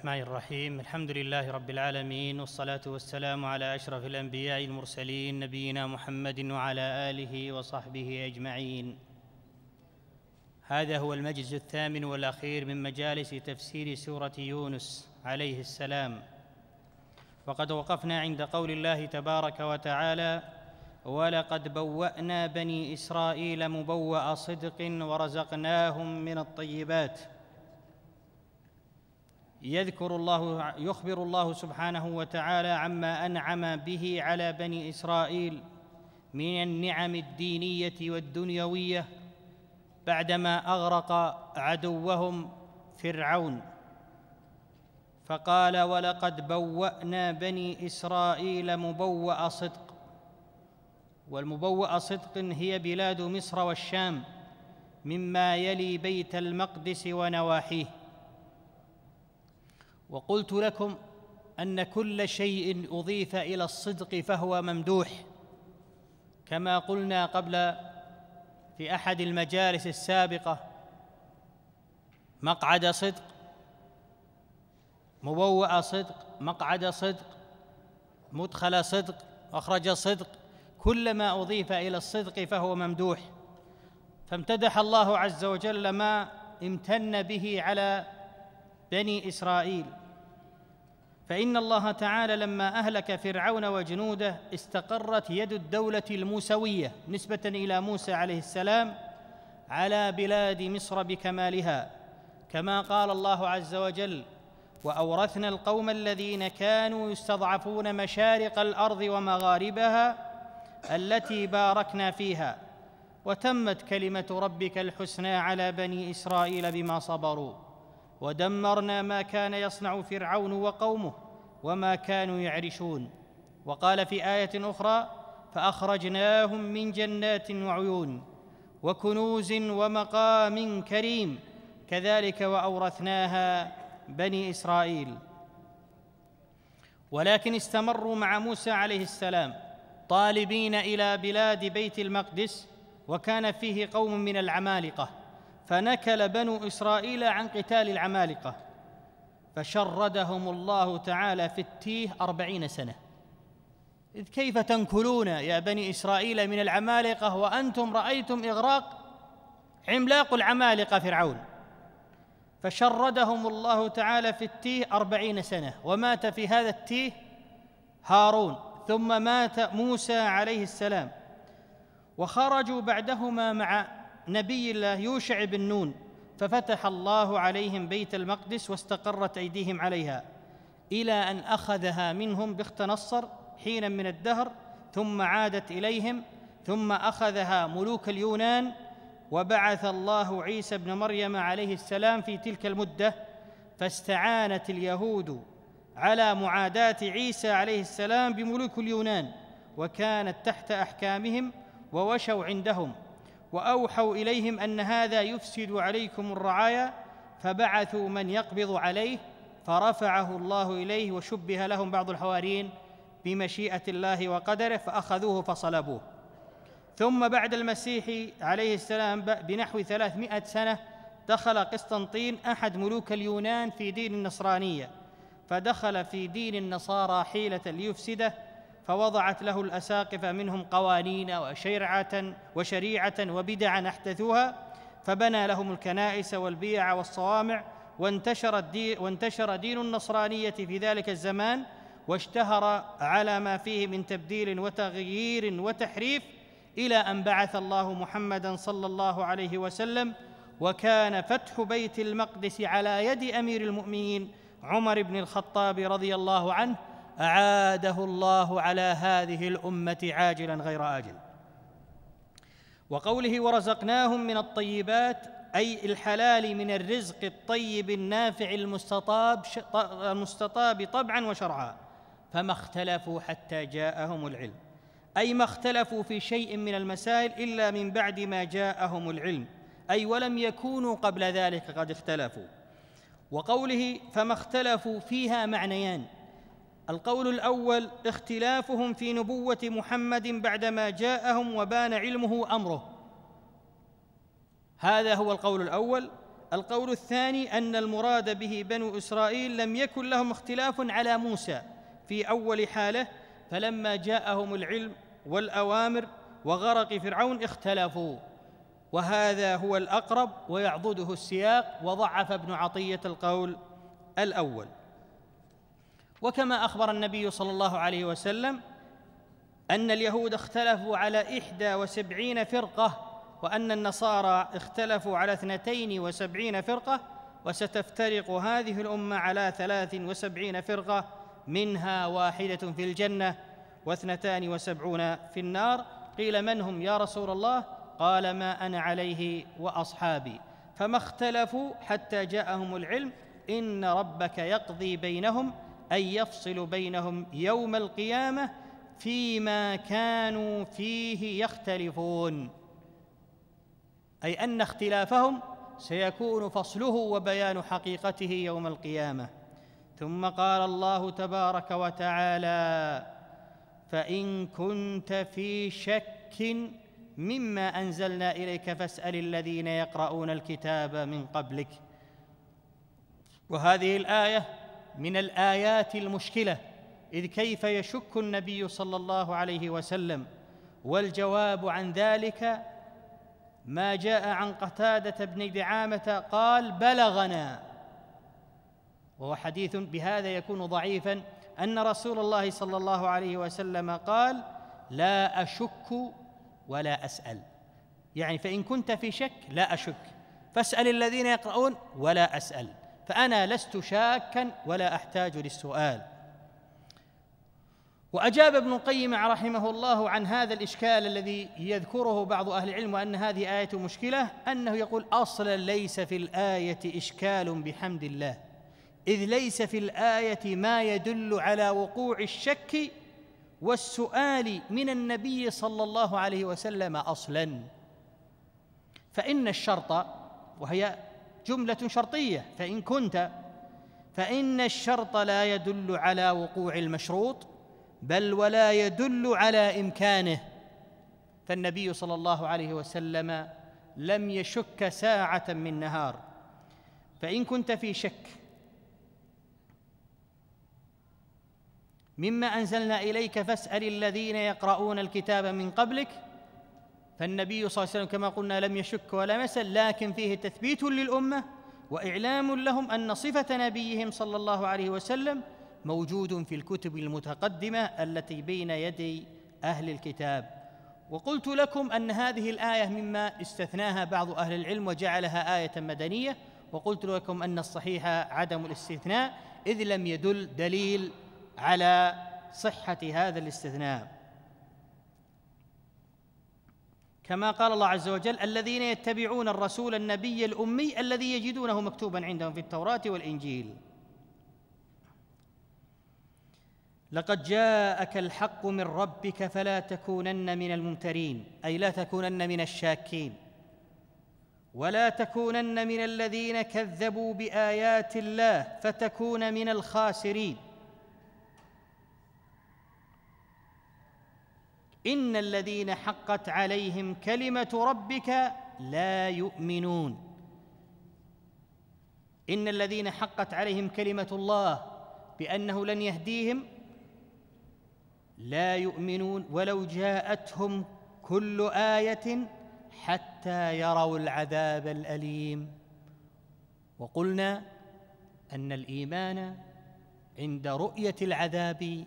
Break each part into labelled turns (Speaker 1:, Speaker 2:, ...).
Speaker 1: الرحمن الرحيم الحمد لله رب العالمين والصلاة والسلام على أشرف الأنبياء المرسلين نبينا محمد وعلى آله وصحبه أجمعين هذا هو المجلس الثامن والأخير من مجالس تفسير سورة يونس عليه السلام وقد وقفنا عند قول الله تبارك وتعالى ولقد بوأنا بني إسرائيل مبوأ صدق ورزقناهم من الطيبات يذكر الله يخبر الله سبحانه وتعالى عما انعم به على بني اسرائيل من النعم الدينيه والدنيويه بعدما اغرق عدوهم فرعون فقال ولقد بوانا بني اسرائيل مبوا صدق والمبوا صدق هي بلاد مصر والشام مما يلي بيت المقدس ونواحيه وقلت لكم ان كل شيء اضيف الى الصدق فهو ممدوح كما قلنا قبل في احد المجالس السابقه مقعد صدق مبوأ صدق مقعد صدق مدخل صدق مخرج صدق كل ما أضيف إلى الصدق فهو ممدوح فامتدح الله عز وجل ما امتن به على بني إسرائيل فان الله تعالى لما اهلك فرعون وجنوده استقرت يد الدوله الموسويه نسبه الى موسى عليه السلام على بلاد مصر بكمالها كما قال الله عز وجل واورثنا القوم الذين كانوا يستضعفون مشارق الارض ومغاربها التي باركنا فيها وتمت كلمه ربك الحسنى على بني اسرائيل بما صبروا ودمرنا ما كان يصنع فرعون وقومه وما كانوا يعرشون وقال في ايه اخرى فاخرجناهم من جنات وعيون وكنوز ومقام كريم كذلك واورثناها بني اسرائيل ولكن استمروا مع موسى عليه السلام طالبين الى بلاد بيت المقدس وكان فيه قوم من العمالقه فنكل بنو إسرائيل عن قتال العمالقة فشردهم الله تعالى في التيه أربعين سنة إذ كيف تنكلون يا بني إسرائيل من العمالقة وأنتم رأيتم إغراق عملاق العمالقة فرعون فشردهم الله تعالى في التيه أربعين سنة ومات في هذا التيه هارون ثم مات موسى عليه السلام وخرجوا بعدهما مع نبي الله يوشع بن نون ففتح الله عليهم بيت المقدس واستقرت ايديهم عليها الى ان اخذها منهم باختنصر نصر حينا من الدهر ثم عادت اليهم ثم اخذها ملوك اليونان وبعث الله عيسى بن مريم عليه السلام في تلك المده فاستعانت اليهود على معاداه عيسى عليه السلام بملوك اليونان وكانت تحت احكامهم ووشوا عندهم واوحوا اليهم ان هذا يفسد عليكم الرعايا فبعثوا من يقبض عليه فرفعه الله اليه وشبه لهم بعض الحواريين بمشيئه الله وقدره فاخذوه فصلبوه ثم بعد المسيح عليه السلام بنحو ثلاثمائه سنه دخل قسطنطين احد ملوك اليونان في دين النصرانيه فدخل في دين النصارى حيله ليفسده فوضعت له الاساقفه منهم قوانين وشرعه وشريعه وبدعا احدثوها فبنى لهم الكنائس والبيع والصوامع وانتشر, دي وانتشر دين النصرانيه في ذلك الزمان واشتهر على ما فيه من تبديل وتغيير وتحريف الى ان بعث الله محمدا صلى الله عليه وسلم وكان فتح بيت المقدس على يد امير المؤمنين عمر بن الخطاب رضي الله عنه اعاده الله على هذه الامه عاجلا غير اجل وقوله ورزقناهم من الطيبات اي الحلال من الرزق الطيب النافع المستطاب المستطاب طبعا وشرعا فما اختلفوا حتى جاءهم العلم اي ما اختلفوا في شيء من المسائل الا من بعد ما جاءهم العلم اي ولم يكونوا قبل ذلك قد اختلفوا وقوله فما اختلفوا فيها معنيان القول الاول اختلافهم في نبوه محمد بعدما جاءهم وبان علمه امره هذا هو القول الاول القول الثاني ان المراد به بنو اسرائيل لم يكن لهم اختلاف على موسى في اول حاله فلما جاءهم العلم والاوامر وغرق فرعون اختلفوا وهذا هو الاقرب ويعضده السياق وضعف ابن عطيه القول الاول وكما أخبر النبي صلى الله عليه وسلم أن اليهود اختلفوا على إحدى وسبعين فرقة وأن النصارى اختلفوا على اثنتين وسبعين فرقة وستفترق هذه الأمة على ثلاث وسبعين فرقة منها واحدة في الجنة واثنتان وسبعون في النار قيل من هم يا رسول الله قال ما أنا عليه وأصحابي فما اختلفوا حتى جاءهم العلم إن ربك يقضي بينهم أن يفصل بينهم يوم القيامة فيما كانوا فيه يختلفون أي أن اختلافهم سيكون فصله وبيان حقيقته يوم القيامة ثم قال الله تبارك وتعالى فإن كنت في شك مما أنزلنا إليك فاسأل الذين يقرؤون الكتاب من قبلك وهذه الآية من الايات المشكله اذ كيف يشك النبي صلى الله عليه وسلم والجواب عن ذلك ما جاء عن قتاده بن دعامه قال بلغنا وهو حديث بهذا يكون ضعيفا ان رسول الله صلى الله عليه وسلم قال لا اشك ولا اسال يعني فان كنت في شك لا اشك فاسال الذين يقرؤون ولا اسال فأنا لست شاكا ولا أحتاج للسؤال وأجاب ابن القيم رحمه الله عن هذا الإشكال الذي يذكره بعض أهل العلم وأن هذه آية مشكلة أنه يقول أصلا ليس في الآية إشكال بحمد الله إذ ليس في الآية ما يدل على وقوع الشك والسؤال من النبي صلى الله عليه وسلم أصلا فإن الشرط وهي جملة شرطية فإن كنت فإن الشرط لا يدل على وقوع المشروط بل ولا يدل على إمكانه فالنبي صلى الله عليه وسلم لم يشك ساعة من نهار فإن كنت في شك مما أنزلنا إليك فاسأل الذين يقرؤون الكتاب من قبلك فالنبي صلى الله عليه وسلم كما قلنا لم يشك ولا مسل لكن فيه تثبيت للامه واعلام لهم ان صفه نبيهم صلى الله عليه وسلم موجود في الكتب المتقدمه التي بين يدي اهل الكتاب وقلت لكم ان هذه الايه مما استثناها بعض اهل العلم وجعلها ايه مدنيه وقلت لكم ان الصحيح عدم الاستثناء اذ لم يدل دليل على صحه هذا الاستثناء كما قال الله عز وجل الذين يتبعون الرسول النبي الأمي الذي يجدونه مكتوبا عندهم في التوراة والإنجيل لقد جاءك الحق من ربك فلا تكونن من الممترين أي لا تكونن من الشاكين ولا تكونن من الذين كذبوا بآيات الله فتكون من الخاسرين ان الذين حقت عليهم كلمه ربك لا يؤمنون ان الذين حقت عليهم كلمه الله بانه لن يهديهم لا يؤمنون ولو جاءتهم كل ايه حتى يروا العذاب الاليم وقلنا ان الايمان عند رؤيه العذاب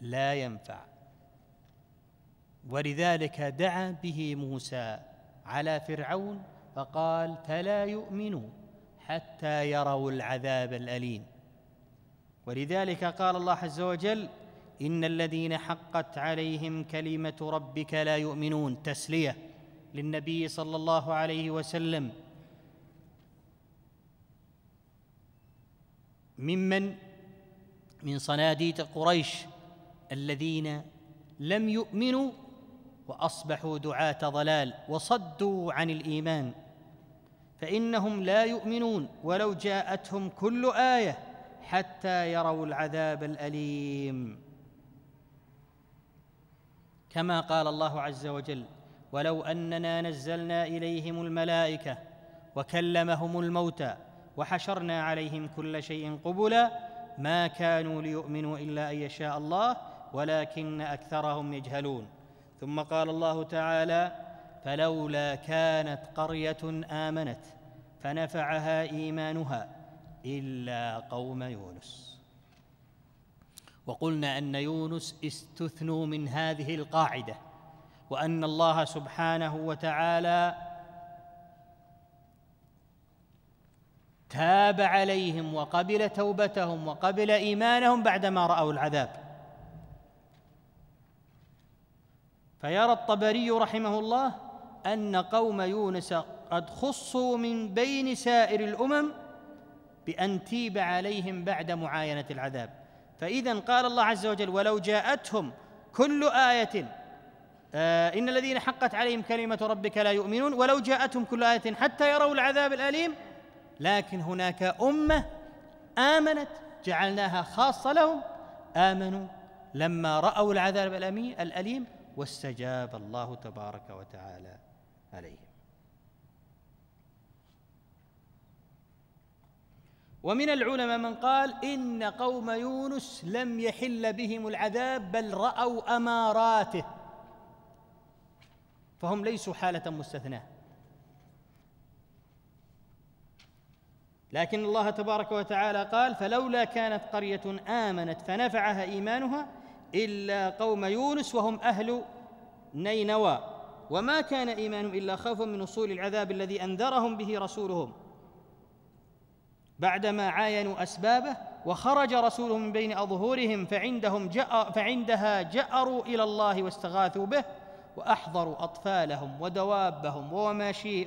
Speaker 1: لا ينفع ولذلك دعا به موسى على فرعون فقال فلا يؤمنوا حتى يروا العذاب الأليم ولذلك قال الله عز وجل إن الذين حقت عليهم كلمة ربك لا يؤمنون تسلية للنبي صلى الله عليه وسلم ممن من صناديد قريش الذين لم يؤمنوا واصبحوا دعاه ضلال وصدوا عن الايمان فانهم لا يؤمنون ولو جاءتهم كل ايه حتى يروا العذاب الاليم كما قال الله عز وجل ولو اننا نزلنا اليهم الملائكه وكلمهم الموتى وحشرنا عليهم كل شيء قبلا ما كانوا ليؤمنوا الا ان يشاء الله ولكن اكثرهم يجهلون ثم قال الله تعالى فلولا كانت قريه امنت فنفعها ايمانها الا قوم يونس وقلنا ان يونس استثنوا من هذه القاعده وان الله سبحانه وتعالى تاب عليهم وقبل توبتهم وقبل ايمانهم بعدما راوا العذاب فيرى الطبري رحمه الله أن قوم يونس قد خصوا من بين سائر الأمم بأن تيب عليهم بعد معاينة العذاب فإذا قال الله عز وجل ولو جاءتهم كل آية آه، إن الذين حقت عليهم كلمة ربك لا يؤمنون ولو جاءتهم كل آية حتى يروا العذاب الأليم لكن هناك أمة آمنت جعلناها خاصة لهم آمنوا لما رأوا العذاب الأليم واستجاب الله تبارك وتعالى عليهم ومن العلماء من قال إن قوم يونس لم يحل بهم العذاب بل رأوا أماراته فهم ليسوا حالة مستثناة لكن الله تبارك وتعالى قال فلولا كانت قرية آمنت فنفعها إيمانها إلا قوم يونس وهم أهل نينوى وما كان إيمانهم إلا خوف من وصول العذاب الذي أنذرهم به رسولهم بعدما عاينوا أسبابه وخرج رسولهم من بين أظهورهم فعندهم جأ فعندها جأروا إلى الله واستغاثوا به وأحضروا أطفالهم ودوابهم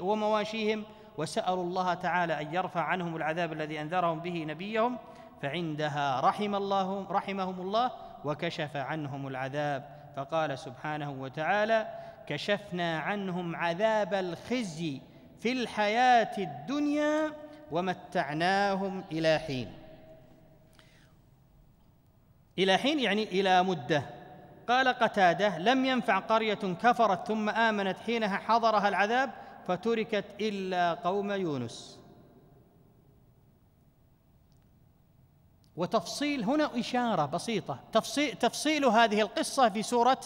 Speaker 1: ومواشيهم وسألوا الله تعالى أن يرفع عنهم العذاب الذي أنذرهم به نبيهم فعندها رحم الله رحمهم الله وكشف عنهم العذاب فقال سبحانه وتعالى كشفنا عنهم عذاب الخزي في الحياه الدنيا ومتعناهم الى حين الى حين يعني الى مده قال قتاده لم ينفع قريه كفرت ثم امنت حينها حضرها العذاب فتركت الا قوم يونس وتفصيل هنا إشارة بسيطة تفصيل, تفصيل هذه القصة في سورة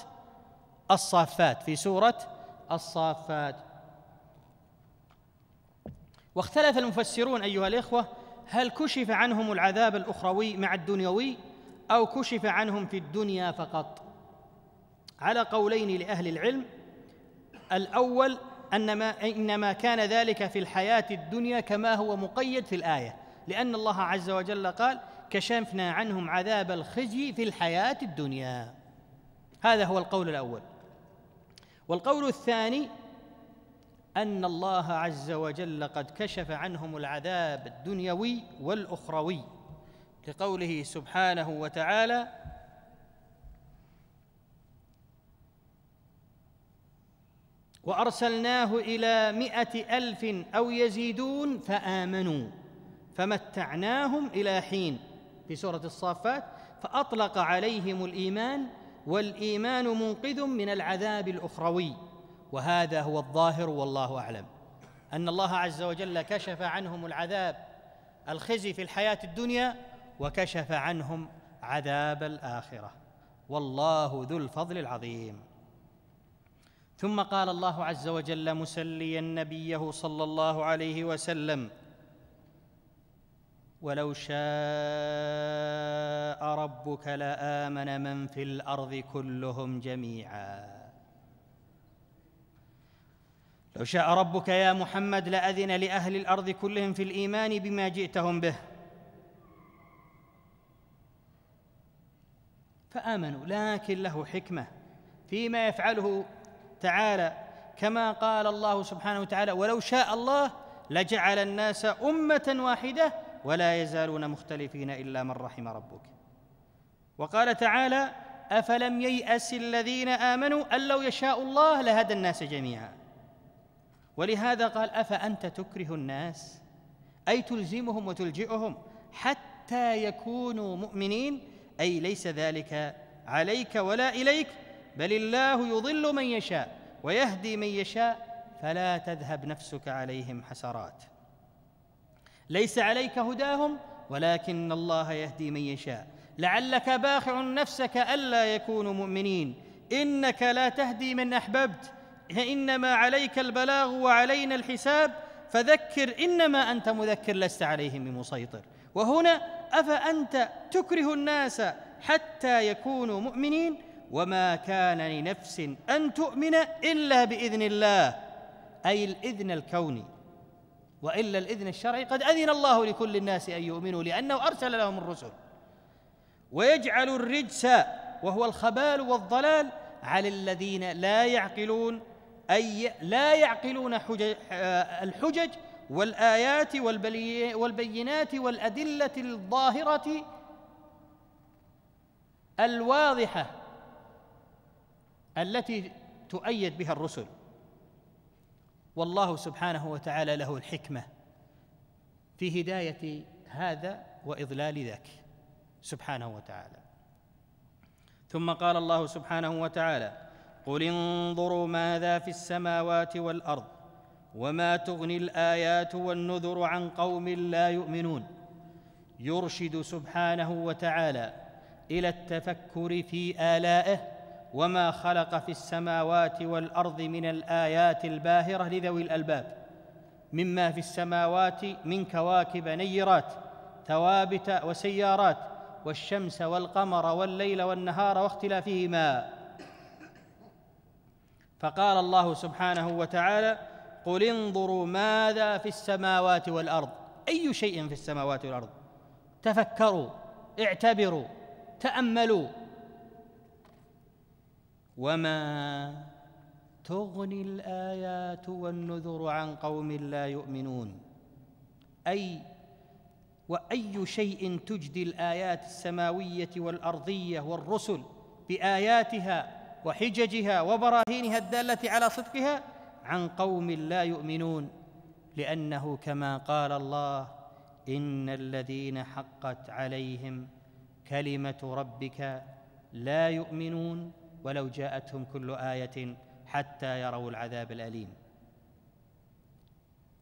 Speaker 1: الصافات في سورة الصافات واختلف المفسرون أيها الإخوة هل كشف عنهم العذاب الأخروي مع الدنيوي أو كشف عنهم في الدنيا فقط على قولين لأهل العلم الأول أنما إنما كان ذلك في الحياة الدنيا كما هو مقيد في الآية لأن الله عز وجل قال كشفنا عنهم عذاب الخزي في الحياة الدنيا هذا هو القول الأول والقول الثاني أن الله عز وجل قد كشف عنهم العذاب الدنيوي والأخروي لقوله سبحانه وتعالى وأرسلناه إلى مئة ألف أو يزيدون فآمنوا فمتعناهم إلى حين في سورة الصافات فأطلق عليهم الإيمان والإيمان منقذ من العذاب الأخروي وهذا هو الظاهر والله أعلم أن الله عز وجل كشف عنهم العذاب الخزي في الحياة الدنيا وكشف عنهم عذاب الآخرة والله ذو الفضل العظيم ثم قال الله عز وجل مسليا نبيه صلى الله عليه وسلم ولو شاء ربك لامن من في الارض كلهم جميعا لو شاء ربك يا محمد لاذن لاهل الارض كلهم في الايمان بما جئتهم به فامنوا لكن له حكمه فيما يفعله تعالى كما قال الله سبحانه وتعالى ولو شاء الله لجعل الناس امه واحده ولا يزالون مختلفين الا من رحم ربك وقال تعالى افلم يياس الذين امنوا ان لو يشاء الله لهدى الناس جميعا ولهذا قال افانت تكره الناس اي تلزمهم وتلجئهم حتى يكونوا مؤمنين اي ليس ذلك عليك ولا اليك بل الله يضل من يشاء ويهدي من يشاء فلا تذهب نفسك عليهم حسرات ليس عليك هداهم ولكن الله يهدي من يشاء لعلك باخع نفسك الا يكونوا مؤمنين انك لا تهدي من احببت انما عليك البلاغ وعلينا الحساب فذكر انما انت مذكر لست عليهم بمسيطر وهنا افانت تكره الناس حتى يكونوا مؤمنين وما كان لنفس ان تؤمن الا باذن الله اي الاذن الكوني والا الاذن الشرعي قد اذن الله لكل الناس ان يؤمنوا لانه ارسل لهم الرسل ويجعل الرجس وهو الخبال والضلال على الذين لا يعقلون اي لا يعقلون حجج آه، الحجج والايات والبينات والادله الظاهره الواضحه التي تؤيد بها الرسل والله سبحانه وتعالى له الحكمه في هدايه هذا واضلال ذاك سبحانه وتعالى ثم قال الله سبحانه وتعالى قل انظروا ماذا في السماوات والارض وما تغني الايات والنذر عن قوم لا يؤمنون يرشد سبحانه وتعالى الى التفكر في الائه وما خلق في السماوات والارض من الايات الباهره لذوي الالباب مما في السماوات من كواكب نيرات ثوابت وسيارات والشمس والقمر والليل والنهار واختلافهما فقال الله سبحانه وتعالى قل انظروا ماذا في السماوات والارض اي شيء في السماوات والارض تفكروا اعتبروا تاملوا وما تغني الآيات والنذر عن قوم لا يؤمنون أي وأي شيء تجدي الآيات السماوية والأرضية والرسل بآياتها وحججها وبراهينها الدالة على صدقها عن قوم لا يؤمنون لأنه كما قال الله إن الذين حقت عليهم كلمة ربك لا يؤمنون ولو جاءتهم كل آية حتى يروا العذاب الأليم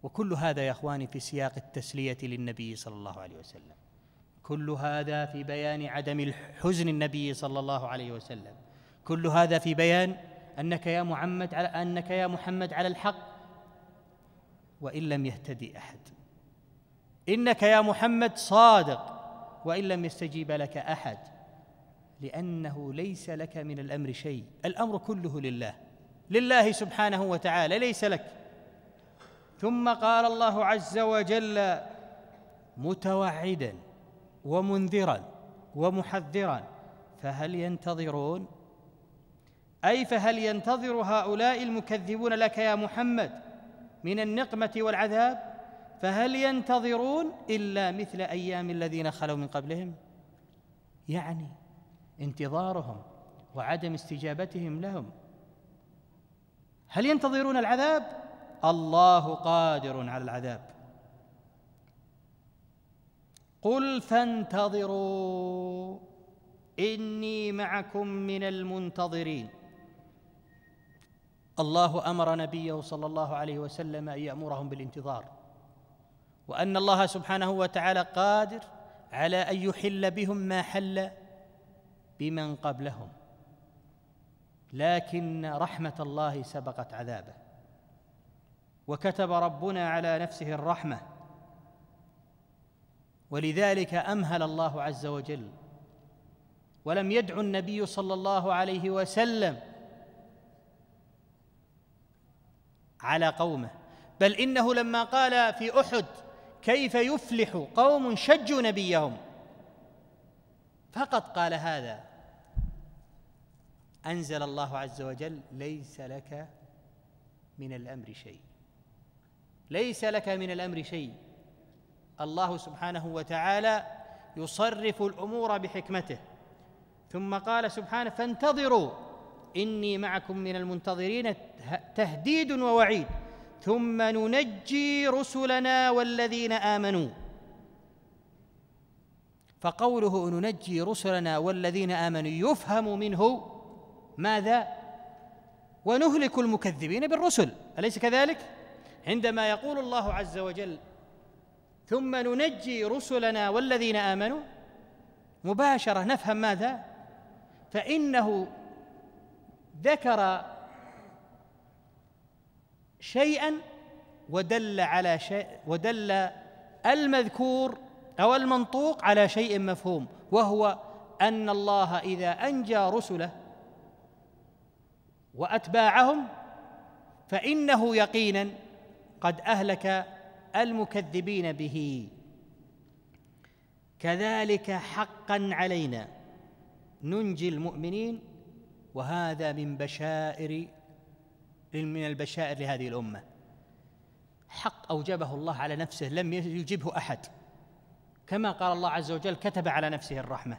Speaker 1: وكل هذا يا اخواني في سياق التسليه للنبي صلى الله عليه وسلم كل هذا في بيان عدم حزن النبي صلى الله عليه وسلم كل هذا في بيان انك يا محمد على انك يا محمد على الحق وان لم يهتدي احد انك يا محمد صادق وان لم يستجيب لك احد لأنه ليس لك من الأمر شيء الأمر كله لله لله سبحانه وتعالى ليس لك ثم قال الله عز وجل متوعدا ومنذرا ومحذرا فهل ينتظرون اي فهل ينتظر هؤلاء المكذبون لك يا محمد من النقمه والعذاب فهل ينتظرون الا مثل ايام الذين خلوا من قبلهم يعني انتظارهم وعدم استجابتهم لهم هل ينتظرون العذاب الله قادر على العذاب قل فانتظروا اني معكم من المنتظرين الله امر نبيه صلى الله عليه وسلم ان يامرهم بالانتظار وان الله سبحانه وتعالى قادر على ان يحل بهم ما حل بمن قبلهم لكن رحمه الله سبقت عذابه وكتب ربنا على نفسه الرحمه ولذلك امهل الله عز وجل ولم يدع النبي صلى الله عليه وسلم على قومه بل انه لما قال في احد كيف يفلح قوم شجوا نبيهم فقط قال هذا أنزل الله عز وجل ليس لك من الأمر شيء ليس لك من الأمر شيء الله سبحانه وتعالى يصرف الأمور بحكمته ثم قال سبحانه فانتظروا إني معكم من المنتظرين تهديد ووعيد ثم ننجي رسلنا والذين آمنوا فقوله ننجي رسلنا والذين آمنوا يفهم منه ماذا ونهلك المكذبين بالرسل اليس كذلك عندما يقول الله عز وجل ثم ننجي رسلنا والذين امنوا مباشره نفهم ماذا فانه ذكر شيئا ودل على شيء ودل المذكور او المنطوق على شيء مفهوم وهو ان الله اذا انجى رسله واتباعهم فانه يقينا قد اهلك المكذبين به كذلك حقا علينا ننجي المؤمنين وهذا من بشائر من البشائر لهذه الامه حق اوجبه الله على نفسه لم يجبه احد كما قال الله عز وجل كتب على نفسه الرحمه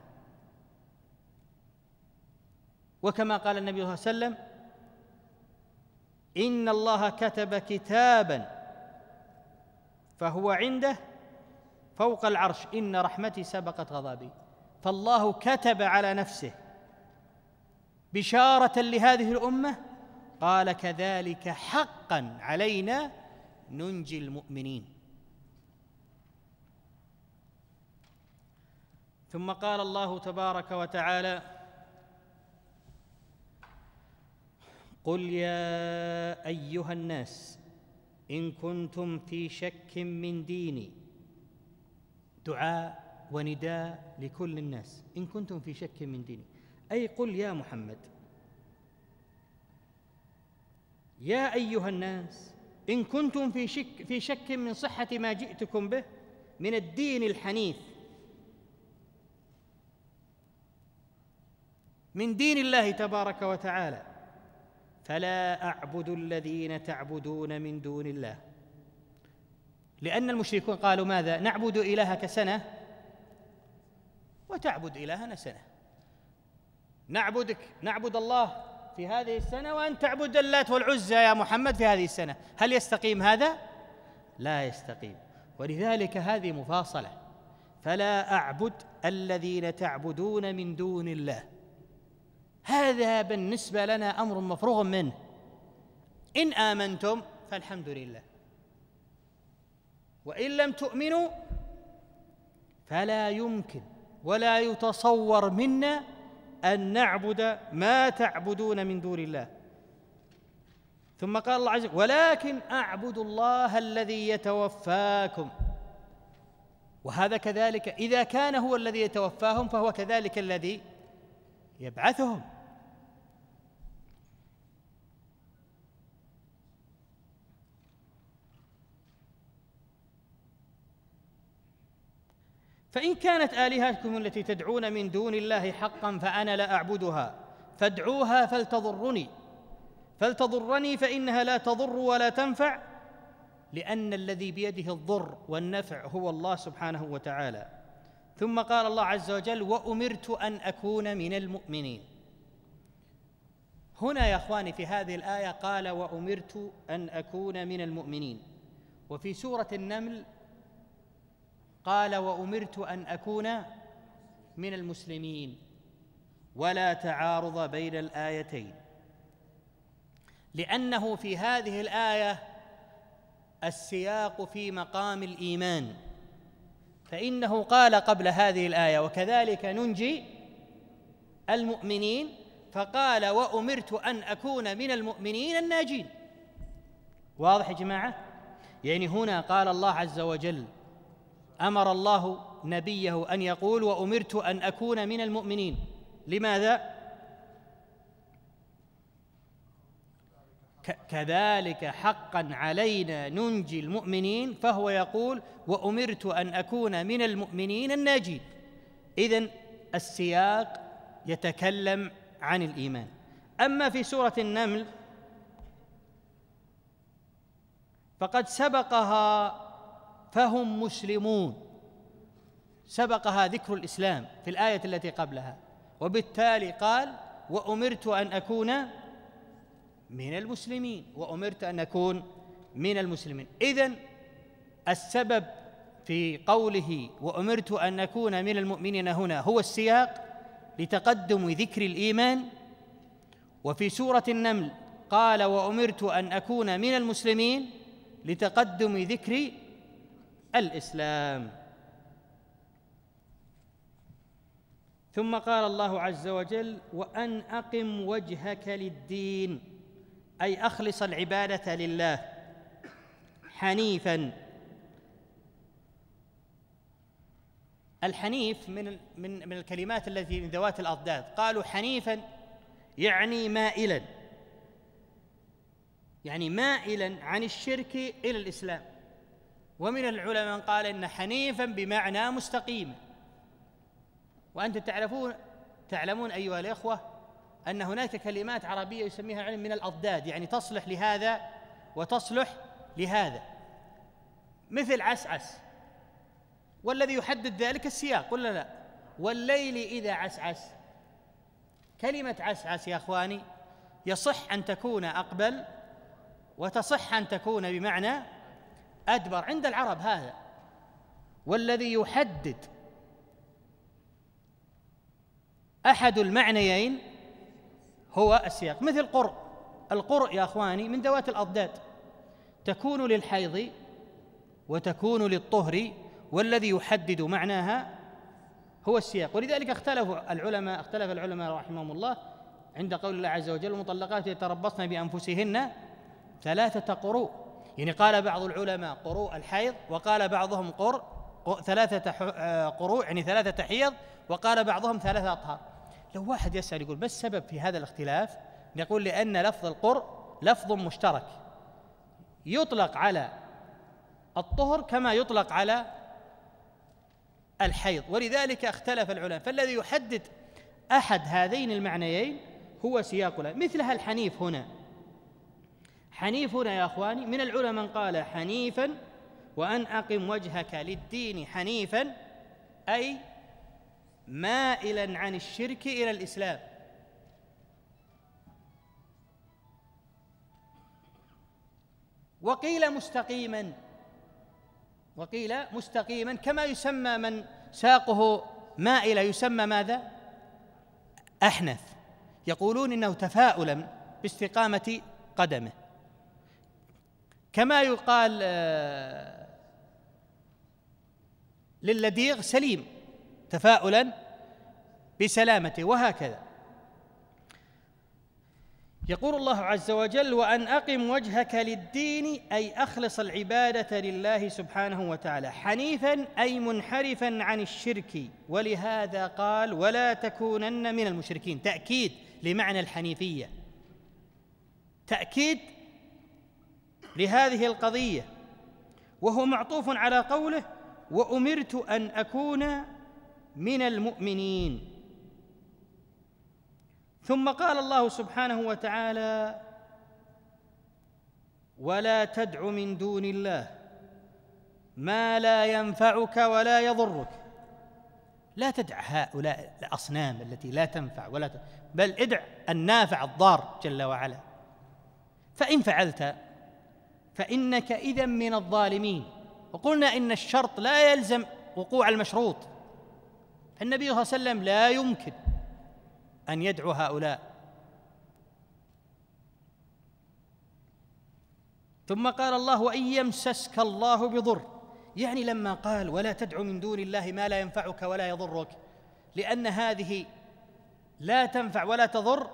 Speaker 1: وكما قال النبي صلى الله عليه وسلم ان الله كتب كتابا فهو عنده فوق العرش ان رحمتي سبقت غضبي فالله كتب على نفسه بشاره لهذه الامه قال كذلك حقا علينا ننجي المؤمنين ثم قال الله تبارك وتعالى قل يا ايها الناس ان كنتم في شك من ديني دعاء ونداء لكل الناس ان كنتم في شك من ديني اي قل يا محمد يا ايها الناس ان كنتم في شك في شك من صحه ما جئتكم به من الدين الحنيف من دين الله تبارك وتعالى فلا اعبد الذين تعبدون من دون الله لان المشركون قالوا ماذا نعبد الهك سنه وتعبد الهنا سنه نعبدك نعبد الله في هذه السنه وان تعبد اللات والعزى يا محمد في هذه السنه هل يستقيم هذا لا يستقيم ولذلك هذه مفاصله فلا اعبد الذين تعبدون من دون الله هذا بالنسبه لنا امر مفروغ منه ان امنتم فالحمد لله وان لم تؤمنوا فلا يمكن ولا يتصور منا ان نعبد ما تعبدون من دون الله ثم قال الله عز وجل ولكن اعبد الله الذي يتوفاكم وهذا كذلك اذا كان هو الذي يتوفاهم فهو كذلك الذي يبعثهم فإن كانت آلهتكم التي تدعون من دون الله حقا فأنا لا أعبدها فادعوها فلتضرني فلتضرني فإنها لا تضر ولا تنفع لأن الذي بيده الضر والنفع هو الله سبحانه وتعالى ثم قال الله عز وجل وأمرت أن أكون من المؤمنين هنا يا اخواني في هذه الايه قال وامرت ان اكون من المؤمنين وفي سوره النمل قال وأمرت أن أكون من المسلمين ولا تعارض بين الآيتين لأنه في هذه الآية السياق في مقام الإيمان فإنه قال قبل هذه الآية وكذلك ننجي المؤمنين فقال وأمرت أن أكون من المؤمنين الناجين واضح يا جماعة يعني هنا قال الله عز وجل امر الله نبيه ان يقول وامرت ان اكون من المؤمنين لماذا كذلك حقا علينا ننجي المؤمنين فهو يقول وامرت ان اكون من المؤمنين الناجين اذا السياق يتكلم عن الايمان اما في سوره النمل فقد سبقها فهم مسلمون سبقها ذكر الاسلام في الايه التي قبلها وبالتالي قال وامرت ان اكون من المسلمين وامرت ان اكون من المسلمين اذا السبب في قوله وامرت ان اكون من المؤمنين هنا هو السياق لتقدم ذكر الايمان وفي سوره النمل قال وامرت ان اكون من المسلمين لتقدم ذكر الاسلام ثم قال الله عز وجل وان اقم وجهك للدين اي اخلص العباده لله حنيفا الحنيف من من من الكلمات التي من ذوات الاضداد قالوا حنيفا يعني مائلا يعني مائلا عن الشرك الى الاسلام ومن العلماء من قال ان حنيفا بمعنى مستقيما وانتم تعرفون تعلمون ايها الاخوه ان هناك كلمات عربيه يسميها علم من الاضداد يعني تصلح لهذا وتصلح لهذا مثل عسعس والذي يحدد ذلك السياق قلنا لا والليل اذا عسعس كلمه عسعس يا اخواني يصح ان تكون اقبل وتصح ان تكون بمعنى أدبر عند العرب هذا والذي يحدد أحد المعنيين هو السياق مثل قرء القرء يا أخواني من ذوات الأضداد تكون للحيض وتكون للطهر والذي يحدد معناها هو السياق ولذلك اختلف العلماء اختلف العلماء رحمهم الله عند قول الله عز وجل المطلقات يتربصن بأنفسهن ثلاثة قروء يعني قال بعض العلماء قروء الحيض وقال بعضهم قر ثلاثة آه، قروء يعني ثلاثة حيض وقال بعضهم ثلاثة أطهار لو واحد يسأل يقول ما السبب في هذا الاختلاف نقول لأن لفظ القر لفظ مشترك يطلق على الطهر كما يطلق على الحيض ولذلك اختلف العلماء فالذي يحدد أحد هذين المعنيين هو سياق مثلها الحنيف هنا حنيفنا يا اخواني من العلماء من قال حنيفا وان اقم وجهك للدين حنيفا اي مائلا عن الشرك الى الاسلام وقيل مستقيما وقيل مستقيما كما يسمى من ساقه مائله يسمى ماذا احنف يقولون انه تفاؤلا باستقامه قدمه كما يقال آه، للديغ سليم تفاؤلا بسلامته وهكذا يقول الله عز وجل وان اقم وجهك للدين اي اخلص العباده لله سبحانه وتعالى حنيفا اي منحرفا عن الشرك ولهذا قال ولا تكونن من المشركين تاكيد لمعنى الحنيفيه تاكيد لهذه القضيه وهو معطوف على قوله وامرت ان اكون من المؤمنين ثم قال الله سبحانه وتعالى ولا تدع من دون الله ما لا ينفعك ولا يضرك لا تدع هؤلاء الاصنام التي لا تنفع ولا تنفع بل ادع النافع الضار جل وعلا فان فعلت فإنك إذا من الظالمين وقلنا إن الشرط لا يلزم وقوع المشروط فالنبي صلى الله عليه وسلم لا يمكن أن يدعو هؤلاء ثم قال الله وإن يمسسك الله بضر يعني لما قال ولا تدع من دون الله ما لا ينفعك ولا يضرك لأن هذه لا تنفع ولا تضر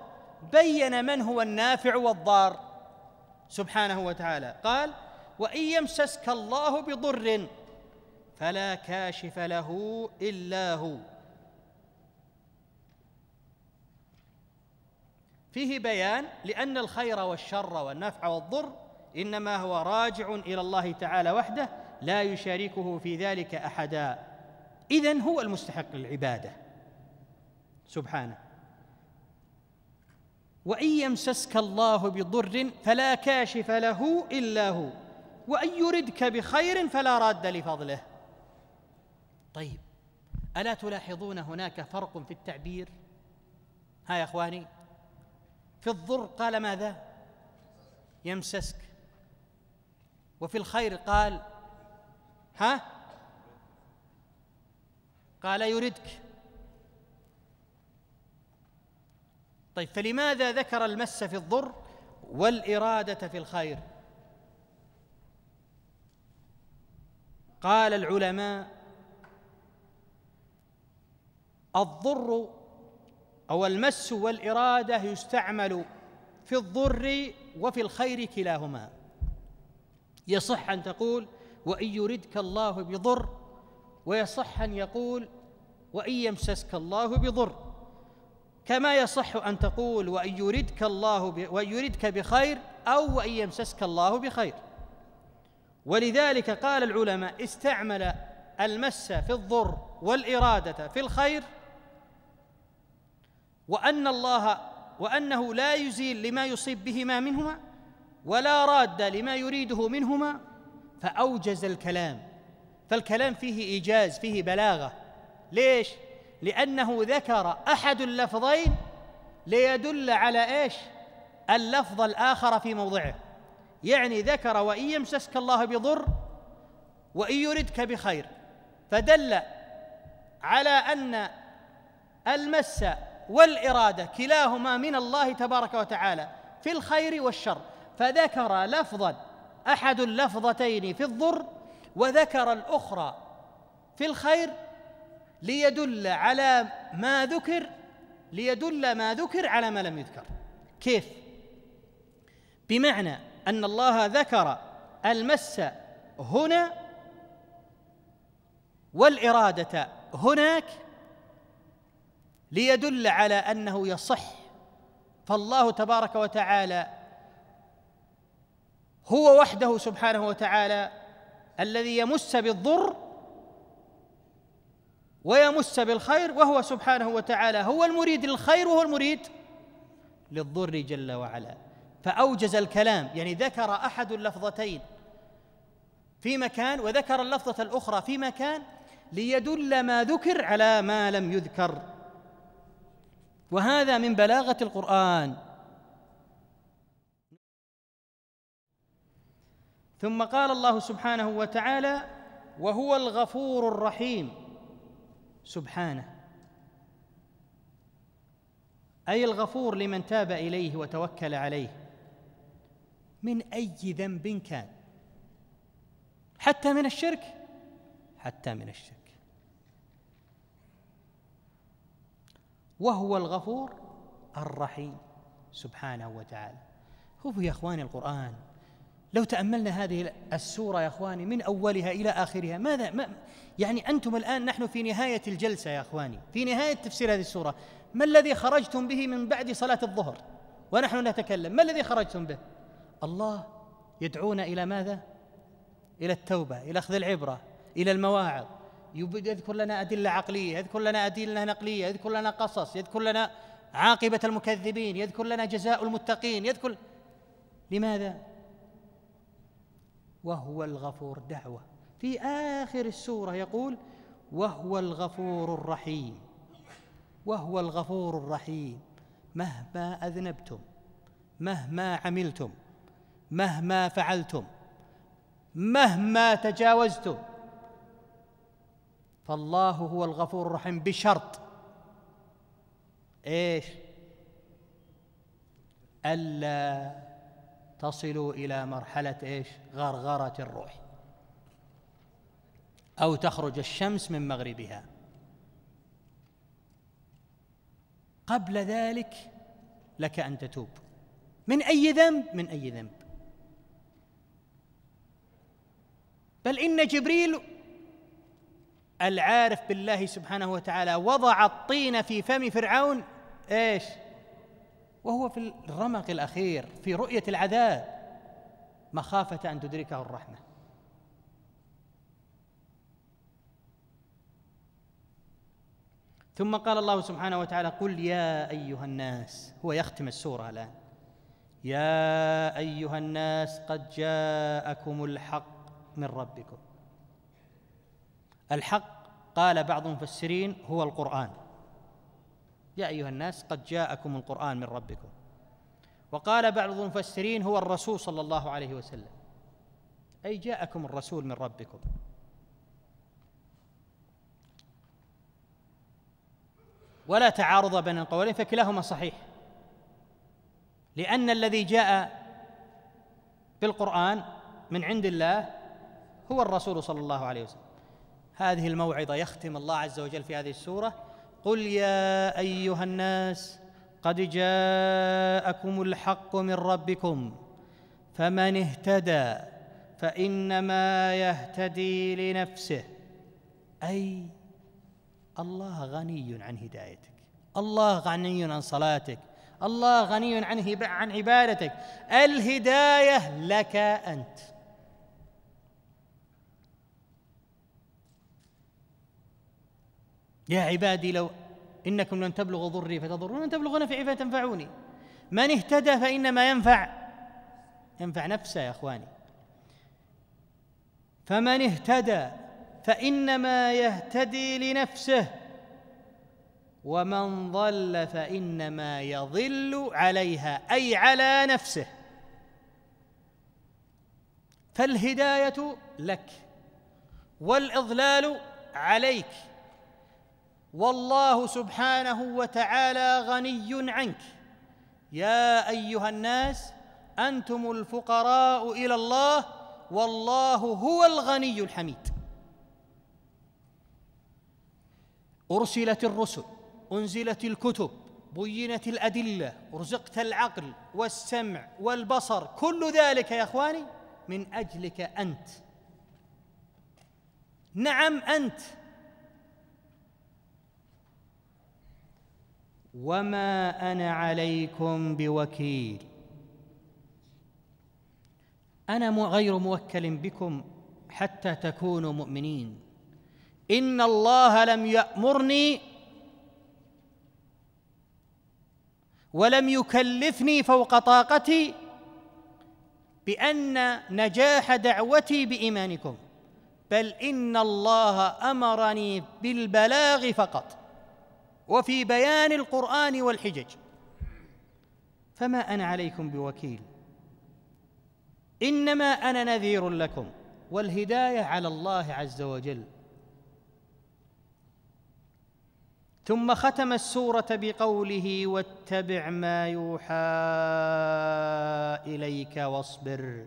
Speaker 1: بين من هو النافع والضار سبحانه وتعالى قال وان يمسسك الله بضر فلا كاشف له الا هو فيه بيان لان الخير والشر والنفع والضر انما هو راجع الى الله تعالى وحده لا يشاركه في ذلك احدا اذن هو المستحق للعباده سبحانه وان يمسسك الله بضر فلا كاشف له الا هو وان يردك بخير فلا راد لفضله طيب الا تلاحظون هناك فرق في التعبير ها يا اخواني في الضر قال ماذا يمسسك وفي الخير قال ها قال يردك طيب فلماذا ذكر المس في الضر والإرادة في الخير قال العلماء الضر أو المس والإرادة يستعمل في الضر وفي الخير كلاهما يصح أن تقول وإن يردك الله بضر ويصح أن يقول وإن يمسسك الله بضر كما يصح أن تقول وإن يردك الله ب... وإن يردك بخير أو وإن يمسسك الله بخير ولذلك قال العلماء استعمل المس في الضر والإرادة في الخير وأن الله وأنه لا يزيل لما يصيب بهما منهما ولا راد لما يريده منهما فأوجز الكلام فالكلام فيه إيجاز فيه بلاغة ليش؟ لأنه ذكر أحد اللفظين ليدل على إيش اللفظ الآخر في موضعه يعني ذكر وإن يمسسك الله بضر وإن يردك بخير فدل على أن المس والإرادة كلاهما من الله تبارك وتعالى في الخير والشر فذكر لفظا أحد اللفظتين في الضر وذكر الأخرى في الخير ليدل على ما ذكر ليدل ما ذكر على ما لم يذكر كيف بمعنى ان الله ذكر المس هنا والاراده هناك ليدل على انه يصح فالله تبارك وتعالى هو وحده سبحانه وتعالى الذي يمس بالضر ويمس بالخير وهو سبحانه وتعالى هو المريد للخير وهو المريد للضر جل وعلا فأوجز الكلام يعني ذكر أحد اللفظتين في مكان وذكر اللفظة الأخرى في مكان ليدل ما ذكر على ما لم يذكر وهذا من بلاغة القرآن ثم قال الله سبحانه وتعالى وهو الغفور الرحيم سبحانه اي الغفور لمن تاب اليه وتوكل عليه من اي ذنب كان حتى من الشرك حتى من الشرك وهو الغفور الرحيم سبحانه وتعالى شوفوا يا اخواني القران لو تأملنا هذه السورة يا إخواني من أولها إلى آخرها ماذا ما يعني أنتم الآن نحن في نهاية الجلسة يا إخواني في نهاية تفسير هذه السورة ما الذي خرجتم به من بعد صلاة الظهر ونحن نتكلم ما الذي خرجتم به الله يدعونا إلى ماذا إلى التوبة إلى أخذ العبرة إلى المواعظ يذكر لنا أدلة عقلية يذكر لنا أدلة نقلية يذكر لنا قصص يذكر لنا عاقبة المكذبين يذكر لنا جزاء المتقين يذكر لماذا وهو الغفور دعوة في آخر السورة يقول وهو الغفور الرحيم وهو الغفور الرحيم مهما أذنبتم مهما عملتم مهما فعلتم مهما تجاوزتم فالله هو الغفور الرحيم بشرط ايش الا تصل إلى مرحلة إيش غرغرة الروح أو تخرج الشمس من مغربها قبل ذلك لك أن تتوب من أي ذنب من أي ذنب بل إن جبريل العارف بالله سبحانه وتعالى وضع الطين في فم فرعون ايش وهو في الرمق الاخير في رؤيه العذاب مخافه ان تدركه الرحمه ثم قال الله سبحانه وتعالى قل يا ايها الناس هو يختم السوره الان يا ايها الناس قد جاءكم الحق من ربكم الحق قال بعض المفسرين هو القران يا أيها الناس قد جاءكم القرآن من ربكم وقال بعض المفسرين هو الرسول صلى الله عليه وسلم أي جاءكم الرسول من ربكم ولا تعارض بين القولين فكلاهما صحيح لأن الذي جاء بالقرآن من عند الله هو الرسول صلى الله عليه وسلم هذه الموعظة يختم الله عز وجل في هذه السورة قل يا ايها الناس قد جاءكم الحق من ربكم فمن اهتدى فانما يهتدي لنفسه اي الله غني عن هدايتك الله غني عن صلاتك الله غني عن عبادتك الهدايه لك انت يا عبادي لو إنكم لن تبلغوا ضري فتضرون لن تبلغوا نفعي فتنفعوني من اهتدى فإنما ينفع ينفع نفسه يا إخواني فمن اهتدى فإنما يهتدي لنفسه ومن ضل فإنما يضل عليها أي على نفسه فالهداية لك والإضلال عليك والله سبحانه وتعالى غني عنك يا ايها الناس انتم الفقراء الى الله والله هو الغني الحميد ارسلت الرسل انزلت الكتب بينت الادله ارزقت العقل والسمع والبصر كل ذلك يا اخواني من اجلك انت نعم انت وما انا عليكم بوكيل انا غير موكل بكم حتى تكونوا مؤمنين ان الله لم يامرني ولم يكلفني فوق طاقتي بان نجاح دعوتي بايمانكم بل ان الله امرني بالبلاغ فقط وفي بيان القرآن والحجج فما أنا عليكم بوكيل إنما أنا نذير لكم والهداية على الله عز وجل ثم ختم السورة بقوله واتبع ما يوحى إليك واصبر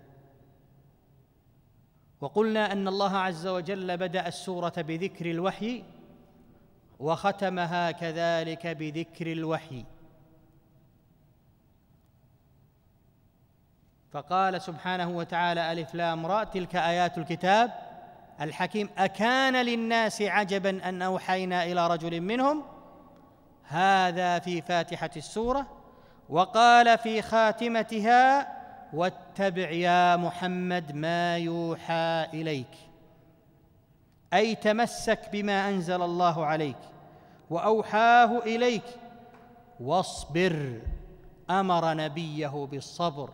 Speaker 1: وقلنا أن الله عز وجل بدأ السورة بذكر الوحي وختمها كذلك بذكر الوحي فقال سبحانه وتعالى ألف لام راء تلك آيات الكتاب الحكيم أكان للناس عجبا أن أوحينا إلى رجل منهم هذا في فاتحة السورة وقال في خاتمتها واتبع يا محمد ما يوحى إليك اي تمسك بما انزل الله عليك واوحاه اليك واصبر امر نبيه بالصبر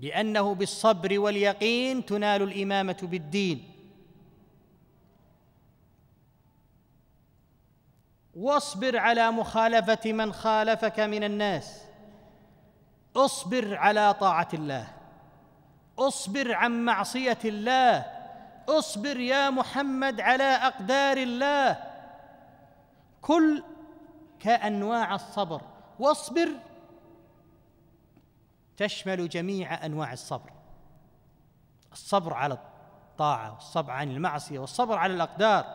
Speaker 1: لانه بالصبر واليقين تنال الامامه بالدين واصبر على مخالفه من خالفك من الناس اصبر على طاعه الله اصبر عن معصيه الله اصبر يا محمد على اقدار الله كل كانواع الصبر واصبر تشمل جميع انواع الصبر الصبر على الطاعه والصبر عن المعصيه والصبر على الاقدار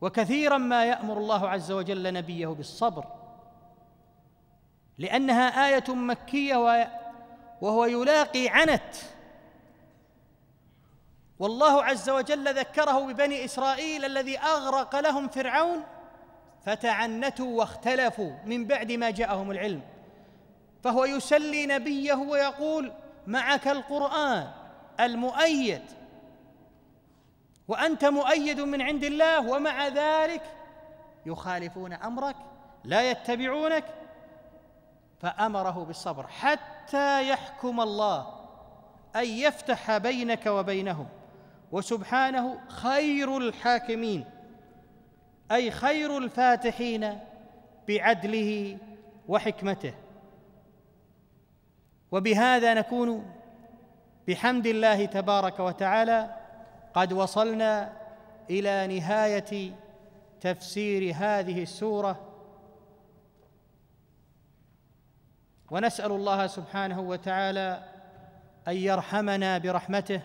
Speaker 1: وكثيرا ما يامر الله عز وجل نبيه بالصبر لانها ايه مكيه وهو يلاقي عنت والله عز وجل ذكره ببني اسرائيل الذي اغرق لهم فرعون فتعنتوا واختلفوا من بعد ما جاءهم العلم فهو يسلي نبيه ويقول معك القران المؤيد وانت مؤيد من عند الله ومع ذلك يخالفون امرك لا يتبعونك فامره بالصبر حتى يحكم الله ان يفتح بينك وبينهم وسبحانه خير الحاكمين اي خير الفاتحين بعدله وحكمته وبهذا نكون بحمد الله تبارك وتعالى قد وصلنا الى نهايه تفسير هذه السوره ونسال الله سبحانه وتعالى ان يرحمنا برحمته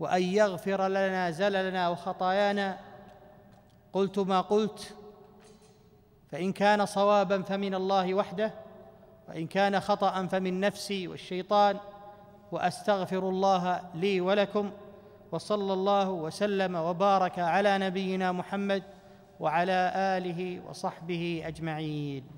Speaker 1: وان يغفر لنا زللنا وخطايانا قلت ما قلت فان كان صوابا فمن الله وحده وان كان خطا فمن نفسي والشيطان واستغفر الله لي ولكم وصلى الله وسلم وبارك على نبينا محمد وعلى اله وصحبه اجمعين